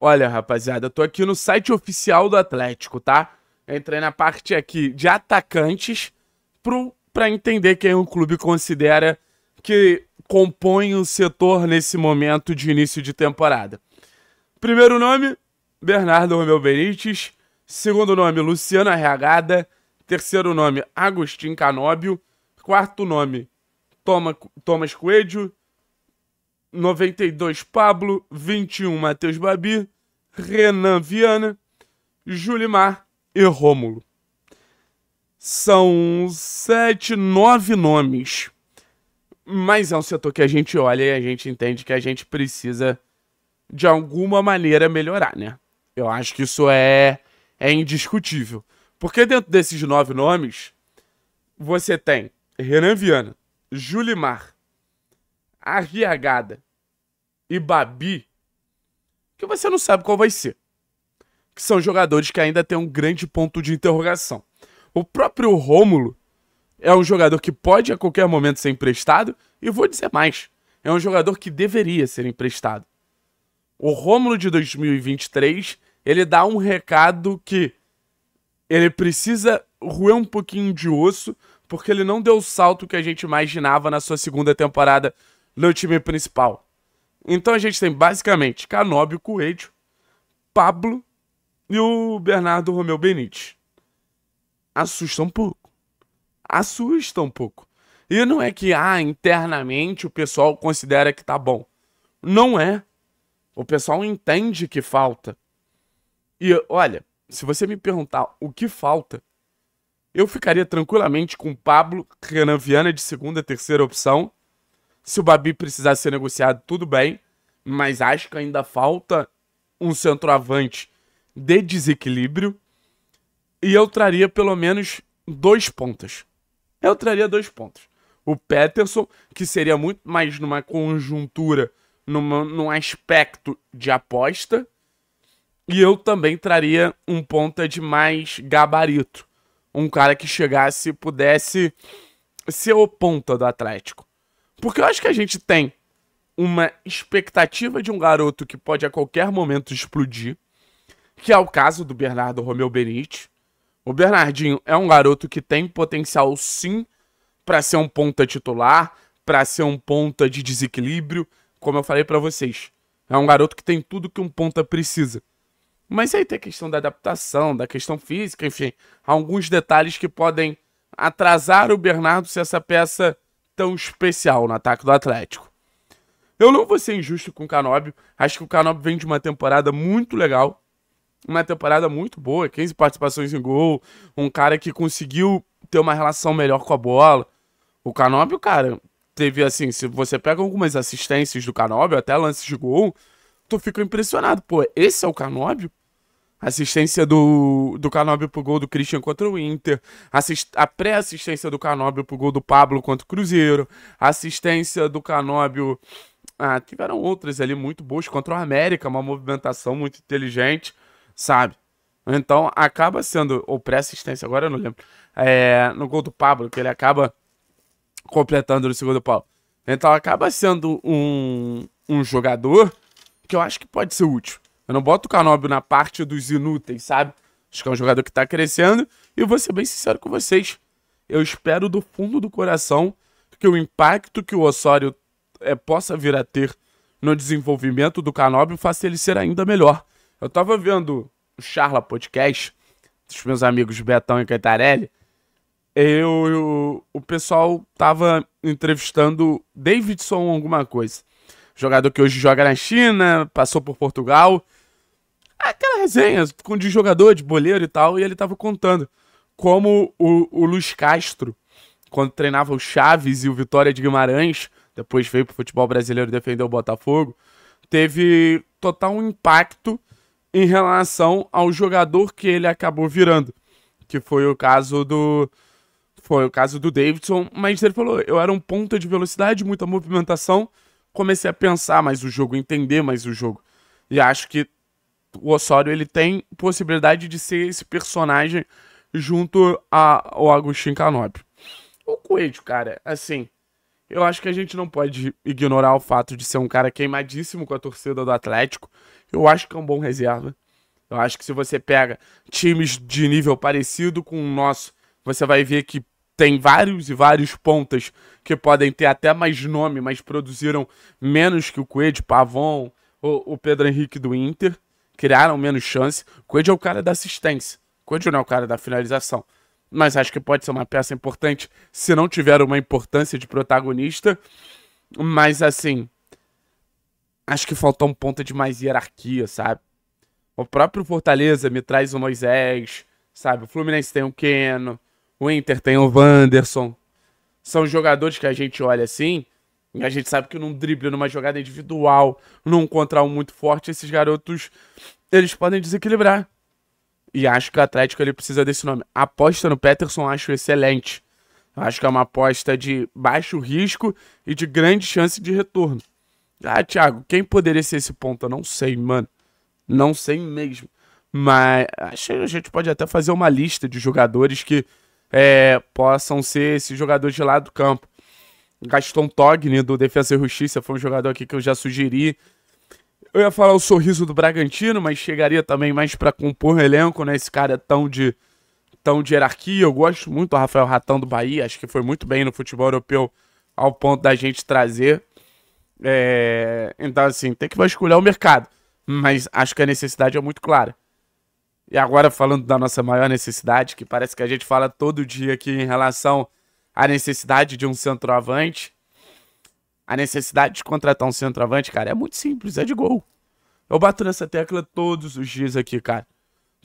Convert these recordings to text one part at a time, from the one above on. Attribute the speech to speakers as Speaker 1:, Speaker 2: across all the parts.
Speaker 1: Olha, rapaziada, eu tô aqui no site oficial do Atlético, tá? entrei na parte aqui de atacantes pro, pra entender quem o clube considera que compõe o setor nesse momento de início de temporada. Primeiro nome, Bernardo Romeu Benítez. Segundo nome, Luciano Arreagada. Terceiro nome, Agostinho Canóbio. Quarto nome, Thomas Coelho. 92 Pablo, 21 Matheus Babi, Renan Viana, Julimar e Rômulo. São sete, nove nomes. Mas é um setor que a gente olha e a gente entende que a gente precisa, de alguma maneira, melhorar, né? Eu acho que isso é, é indiscutível. Porque dentro desses nove nomes, você tem Renan Viana, Julimar, Arriagada e Babi, que você não sabe qual vai ser. Que são jogadores que ainda tem um grande ponto de interrogação. O próprio Rômulo é um jogador que pode a qualquer momento ser emprestado, e vou dizer mais, é um jogador que deveria ser emprestado. O Rômulo de 2023, ele dá um recado que ele precisa roer um pouquinho de osso, porque ele não deu o salto que a gente imaginava na sua segunda temporada no time principal. Então a gente tem basicamente Canóbio Coelho, Pablo e o Bernardo Romeu Benite. Assusta um pouco. Assusta um pouco. E não é que, ah, internamente o pessoal considera que tá bom. Não é. O pessoal entende que falta. E olha, se você me perguntar o que falta, eu ficaria tranquilamente com Pablo, Renan Viana de segunda, terceira opção se o Babi precisar ser negociado, tudo bem. Mas acho que ainda falta um centroavante de desequilíbrio. E eu traria pelo menos dois pontas. Eu traria dois pontos. O Peterson, que seria muito mais numa conjuntura, numa, num aspecto de aposta. E eu também traria um ponta de mais gabarito. Um cara que chegasse e pudesse ser o ponta do Atlético. Porque eu acho que a gente tem uma expectativa de um garoto que pode a qualquer momento explodir, que é o caso do Bernardo Romeu Benite. O Bernardinho é um garoto que tem potencial sim para ser um ponta titular, para ser um ponta de desequilíbrio, como eu falei para vocês. É um garoto que tem tudo que um ponta precisa. Mas aí tem a questão da adaptação, da questão física, enfim, alguns detalhes que podem atrasar o Bernardo se essa peça tão especial no ataque do Atlético. Eu não vou ser injusto com o Canóbio. Acho que o Canóbio vem de uma temporada muito legal. Uma temporada muito boa, 15 participações em gol. Um cara que conseguiu ter uma relação melhor com a bola. O Canóbio, cara, teve assim, se você pega algumas assistências do Canóbio, até lances de gol, tu fica impressionado. Pô, esse é o Canóbio? Assistência do, do Canóbio pro gol do Christian contra o Inter. Assist, a pré-assistência do Canobbio pro gol do Pablo contra o Cruzeiro. Assistência do Canobbio Ah, tiveram outras ali muito boas contra o América, uma movimentação muito inteligente, sabe? Então acaba sendo. Ou pré-assistência, agora eu não lembro. É, no gol do Pablo, que ele acaba completando no segundo pau. Então acaba sendo um, um jogador que eu acho que pode ser útil eu não boto o Canóbio na parte dos inúteis, sabe? Acho que é um jogador que tá crescendo. E vou ser bem sincero com vocês. Eu espero do fundo do coração que o impacto que o Osório é, possa vir a ter no desenvolvimento do Canóbio faça ele ser ainda melhor. Eu tava vendo o Charla Podcast dos meus amigos Betão e Cantarelli. Eu, eu, o pessoal tava entrevistando Davidson alguma coisa. Jogador que hoje joga na China, passou por Portugal é aquela resenha de jogador, de boleiro e tal, e ele tava contando como o, o Luiz Castro, quando treinava o Chaves e o Vitória de Guimarães, depois veio pro futebol brasileiro defender o Botafogo, teve total impacto em relação ao jogador que ele acabou virando, que foi o caso do foi o caso do Davidson, mas ele falou, eu era um ponta de velocidade, muita movimentação, comecei a pensar mais o jogo, entender mais o jogo. E acho que o Osório ele tem possibilidade de ser esse personagem junto a, ao Agostinho Canopio. O Coelho, cara, assim, eu acho que a gente não pode ignorar o fato de ser um cara queimadíssimo com a torcida do Atlético. Eu acho que é um bom reserva. Eu acho que se você pega times de nível parecido com o nosso, você vai ver que tem vários e vários pontas que podem ter até mais nome, mas produziram menos que o Coelho, Pavon, ou o Pedro Henrique do Inter criaram menos chance. Coelho é o cara da assistência. Coelho não é o cara da finalização. Mas acho que pode ser uma peça importante se não tiver uma importância de protagonista. Mas assim, acho que faltou um ponto de mais hierarquia, sabe? O próprio Fortaleza me traz o Moisés, sabe? O Fluminense tem o Keno, o Inter tem o Wanderson. São jogadores que a gente olha assim a gente sabe que num drible, numa jogada individual, num contra um muito forte, esses garotos eles podem desequilibrar. E acho que o Atlético ele precisa desse nome. A aposta no Peterson acho excelente. Acho que é uma aposta de baixo risco e de grande chance de retorno. Ah, Thiago, quem poderia ser esse ponto? Eu não sei, mano. Não sei mesmo. Mas acho que a gente pode até fazer uma lista de jogadores que é, possam ser esses jogadores de lá do campo. Gaston Togni, né, do Defesa e Justiça, foi um jogador aqui que eu já sugeri. Eu ia falar o sorriso do Bragantino, mas chegaria também mais para compor o elenco, né? Esse cara é tão de, tão de hierarquia. Eu gosto muito do Rafael Ratão do Bahia, acho que foi muito bem no futebol europeu ao ponto da gente trazer. É... Então, assim, tem que vasculhar o mercado. Mas acho que a necessidade é muito clara. E agora, falando da nossa maior necessidade, que parece que a gente fala todo dia aqui em relação a necessidade de um centroavante. A necessidade de contratar um centroavante, cara, é muito simples, é de gol. Eu bato nessa tecla todos os dias aqui, cara.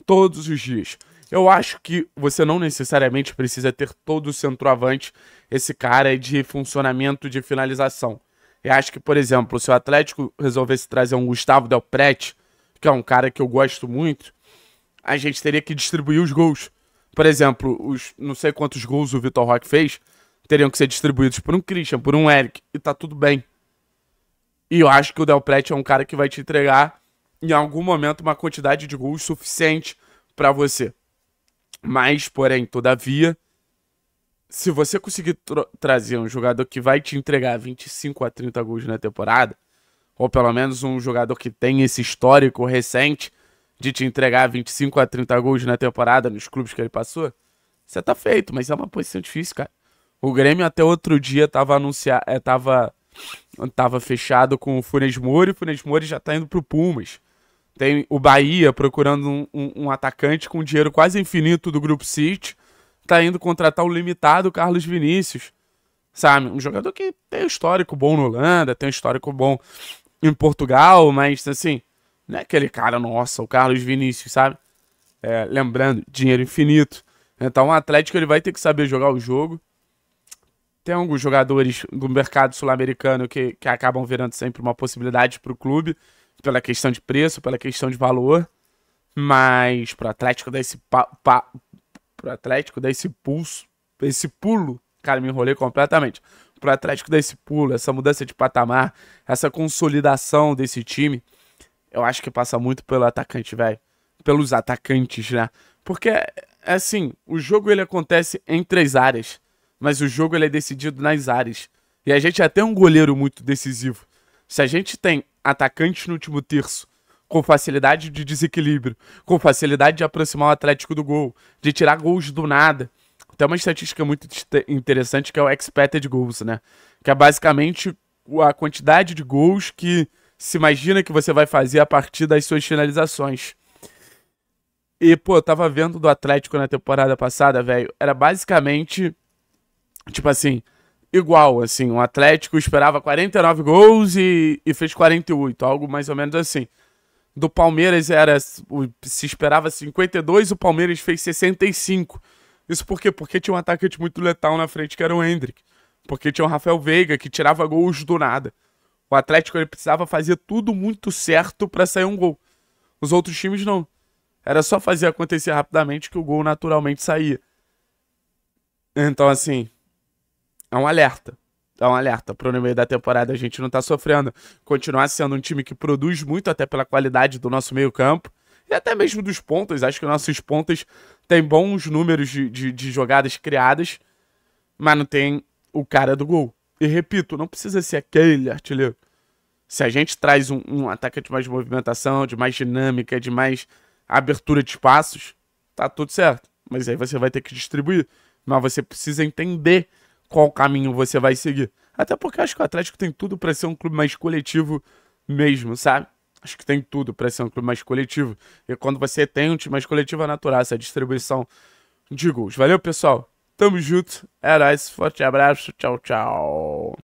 Speaker 1: Todos os dias. Eu acho que você não necessariamente precisa ter todo o centroavante, esse cara é de funcionamento de finalização. Eu acho que, por exemplo, se o Atlético resolvesse trazer um Gustavo Del Prete, que é um cara que eu gosto muito, a gente teria que distribuir os gols por exemplo, os não sei quantos gols o Vitor Roque fez teriam que ser distribuídos por um Christian, por um Eric, e tá tudo bem. E eu acho que o Del Prete é um cara que vai te entregar em algum momento uma quantidade de gols suficiente para você. Mas, porém, todavia, se você conseguir tra trazer um jogador que vai te entregar 25 a 30 gols na temporada, ou pelo menos um jogador que tem esse histórico recente, de te entregar 25 a 30 gols na temporada nos clubes que ele passou, você tá feito, mas é uma posição difícil, cara. O Grêmio até outro dia tava anunciado, é, tava, tava fechado com o Funes Mori, o Funes Mori já tá indo pro Pumas. Tem o Bahia procurando um, um, um atacante com dinheiro quase infinito do Grupo City, tá indo contratar o limitado Carlos Vinícius, sabe? Um jogador que tem um histórico bom na Holanda, tem um histórico bom em Portugal, mas assim, não é aquele cara, nossa, o Carlos Vinícius, sabe? É, lembrando, dinheiro infinito. Então o Atlético ele vai ter que saber jogar o jogo. Tem alguns jogadores do mercado sul-americano que, que acabam virando sempre uma possibilidade para o clube, pela questão de preço, pela questão de valor. Mas para o Atlético dar esse, pa, pa, pro Atlético dar esse pulso, esse pulo, cara, me enrolei completamente. Para o Atlético dar esse pulo, essa mudança de patamar, essa consolidação desse time, eu acho que passa muito pelo atacante, velho. Pelos atacantes, né? Porque, assim, o jogo ele acontece em três áreas. Mas o jogo ele é decidido nas áreas. E a gente é até um goleiro muito decisivo. Se a gente tem atacantes no último terço, com facilidade de desequilíbrio, com facilidade de aproximar o Atlético do gol, de tirar gols do nada. Tem uma estatística muito interessante que é o expected goals, né? Que é basicamente a quantidade de gols que se imagina que você vai fazer a partir das suas finalizações. E, pô, eu tava vendo do Atlético na temporada passada, velho. Era basicamente, tipo assim, igual, assim. O um Atlético esperava 49 gols e, e fez 48, algo mais ou menos assim. Do Palmeiras era, se esperava 52, o Palmeiras fez 65. Isso por quê? Porque tinha um atacante muito letal na frente, que era o Hendrick. Porque tinha o Rafael Veiga, que tirava gols do nada. O Atlético ele precisava fazer tudo muito certo para sair um gol. Os outros times não. Era só fazer acontecer rapidamente que o gol naturalmente saía. Então, assim, é um alerta. É um alerta. Pro meio da temporada a gente não tá sofrendo. Continuar sendo um time que produz muito, até pela qualidade do nosso meio-campo. E até mesmo dos pontas. Acho que nossos pontas têm bons números de, de, de jogadas criadas, mas não tem o cara do gol. E repito, não precisa ser aquele artilheiro. Se a gente traz um, um de mais movimentação, de mais dinâmica, de mais abertura de espaços, tá tudo certo. Mas aí você vai ter que distribuir. Mas você precisa entender qual caminho você vai seguir. Até porque acho que o Atlético tem tudo para ser um clube mais coletivo mesmo, sabe? Acho que tem tudo para ser um clube mais coletivo. E quando você tem um time mais coletivo, é natural essa distribuição de gols. Valeu, pessoal! Tamo junto. É nóis. Forte abraço. Tchau, tchau.